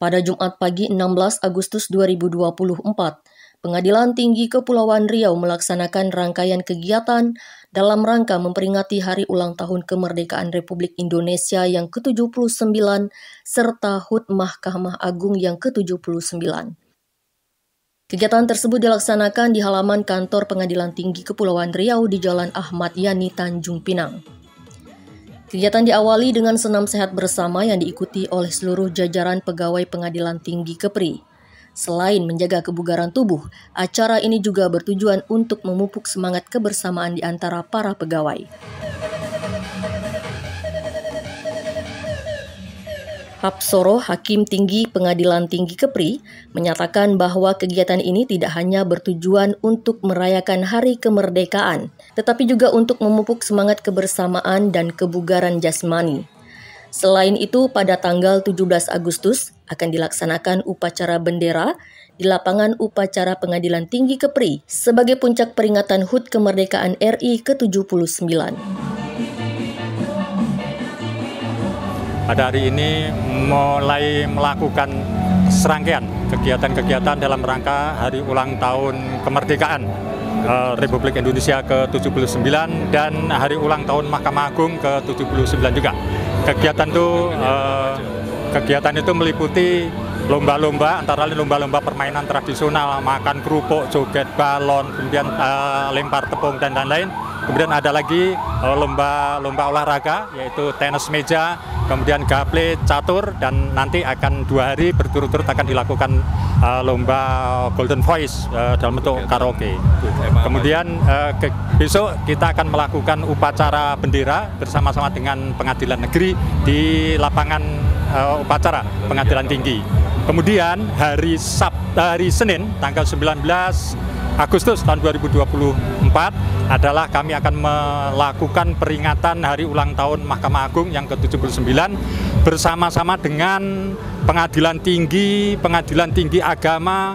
Pada Jumat pagi 16 Agustus 2024, Pengadilan Tinggi Kepulauan Riau melaksanakan rangkaian kegiatan dalam rangka memperingati hari ulang tahun kemerdekaan Republik Indonesia yang ke-79 serta HUT Mahkamah Agung yang ke-79. Kegiatan tersebut dilaksanakan di halaman kantor Pengadilan Tinggi Kepulauan Riau di Jalan Ahmad Yani Tanjung Pinang. Kegiatan diawali dengan senam sehat bersama yang diikuti oleh seluruh jajaran pegawai Pengadilan Tinggi Kepri. Selain menjaga kebugaran tubuh, acara ini juga bertujuan untuk memupuk semangat kebersamaan di antara para pegawai. Hapsoro, Hakim Tinggi Pengadilan Tinggi Kepri, menyatakan bahwa kegiatan ini tidak hanya bertujuan untuk merayakan hari kemerdekaan, tetapi juga untuk memupuk semangat kebersamaan dan kebugaran jasmani. Selain itu, pada tanggal 17 Agustus akan dilaksanakan upacara bendera di lapangan upacara Pengadilan Tinggi Kepri sebagai puncak peringatan HUT Kemerdekaan RI ke-79. pada hari ini mulai melakukan serangkaian kegiatan-kegiatan dalam rangka hari ulang tahun kemerdekaan eh, Republik Indonesia ke-79 dan hari ulang tahun Mahkamah Agung ke-79 juga. Kegiatan itu eh, kegiatan itu meliputi lomba-lomba antara lain lomba-lomba permainan tradisional, makan kerupuk, joget balon, kemudian eh, lempar tepung dan lain-lain Kemudian ada lagi lomba-lomba eh, olahraga yaitu tenis meja, kemudian gaple, catur dan nanti akan dua hari berturut-turut akan dilakukan eh, lomba Golden Voice eh, dalam bentuk karaoke. Kemudian besok kita akan melakukan upacara bendera bersama-sama dengan Pengadilan Negeri di lapangan upacara Pengadilan iya, Tinggi. Iya. Kemudian hari Sabtu, hari Senin tanggal 19 Agustus tahun 2020 keempat adalah kami akan melakukan peringatan hari ulang tahun Mahkamah Agung yang ke-79 bersama-sama dengan pengadilan tinggi, pengadilan tinggi agama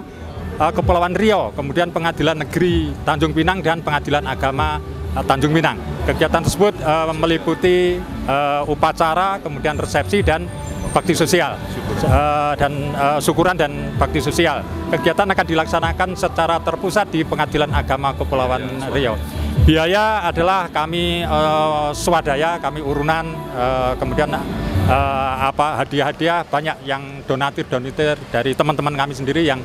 eh, Kepulauan Riau, kemudian pengadilan negeri Tanjung Pinang dan pengadilan agama eh, Tanjung Pinang. Kegiatan tersebut eh, meliputi upacara, kemudian resepsi dan bakti sosial uh, dan uh, syukuran dan bakti sosial. Kegiatan akan dilaksanakan secara terpusat di Pengadilan Agama Kepulauan Riau. Biaya adalah kami uh, swadaya, kami urunan, uh, kemudian uh, apa hadiah-hadiah banyak yang donatir donatir dari teman-teman kami sendiri yang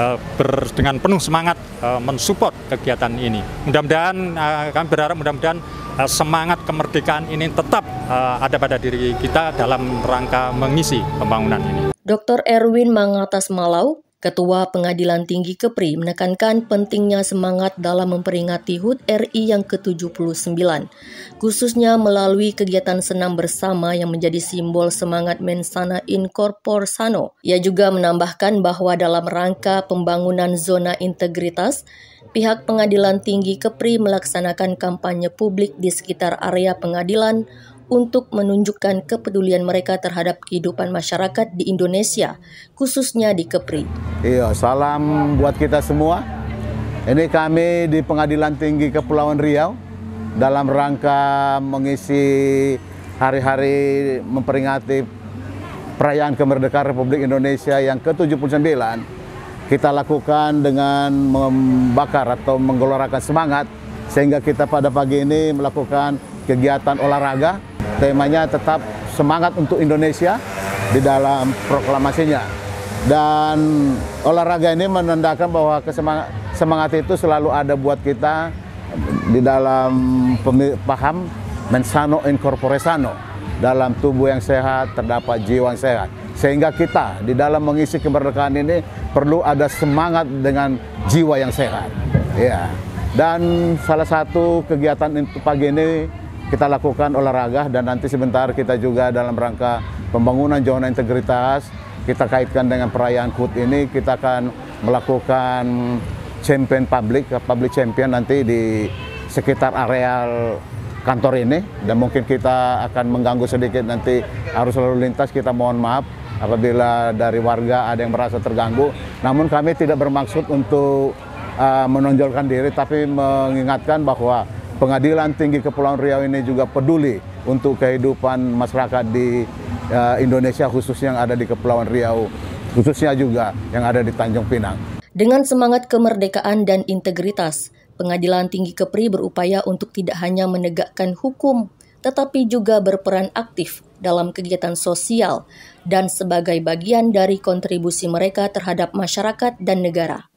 uh, ber, dengan penuh semangat uh, mensupport kegiatan ini. Mudah-mudahan uh, kami berharap mudah-mudahan Eh, semangat kemerdekaan ini tetap eh, ada pada diri kita dalam rangka mengisi pembangunan ini. Dr. Erwin Mangatas Malau, Ketua Pengadilan Tinggi Kepri menekankan pentingnya semangat dalam memperingati HUT RI yang ke-79, khususnya melalui kegiatan senam bersama yang menjadi simbol semangat mensana in sano. Ia juga menambahkan bahwa dalam rangka pembangunan zona integritas, pihak Pengadilan Tinggi Kepri melaksanakan kampanye publik di sekitar area pengadilan untuk menunjukkan kepedulian mereka terhadap kehidupan masyarakat di Indonesia, khususnya di Kepri. Iya, salam buat kita semua. Ini kami di Pengadilan Tinggi Kepulauan Riau dalam rangka mengisi hari-hari memperingati perayaan kemerdekaan Republik Indonesia yang ke-79 kita lakukan dengan membakar atau menggelorakan semangat sehingga kita pada pagi ini melakukan kegiatan olahraga temanya tetap semangat untuk Indonesia di dalam proklamasinya dan olahraga ini menandakan bahwa kesemangat semangat itu selalu ada buat kita di dalam paham mensano incorpore sano dalam tubuh yang sehat terdapat jiwa yang sehat sehingga kita di dalam mengisi kemerdekaan ini perlu ada semangat dengan jiwa yang sehat. Ya. Dan salah satu kegiatan pagi ini kita lakukan olahraga dan nanti sebentar kita juga dalam rangka pembangunan zona integritas kita kaitkan dengan perayaan HUT ini kita akan melakukan champion public public champion nanti di sekitar areal kantor ini dan mungkin kita akan mengganggu sedikit nanti arus lalu lintas kita mohon maaf apabila dari warga ada yang merasa terganggu. Namun kami tidak bermaksud untuk uh, menonjolkan diri, tapi mengingatkan bahwa Pengadilan Tinggi Kepulauan Riau ini juga peduli untuk kehidupan masyarakat di uh, Indonesia khususnya yang ada di Kepulauan Riau, khususnya juga yang ada di Tanjung Pinang. Dengan semangat kemerdekaan dan integritas, Pengadilan Tinggi Kepri berupaya untuk tidak hanya menegakkan hukum, tetapi juga berperan aktif dalam kegiatan sosial dan sebagai bagian dari kontribusi mereka terhadap masyarakat dan negara.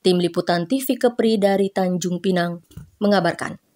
Tim Liputan TV Kepri dari Tanjung Pinang mengabarkan.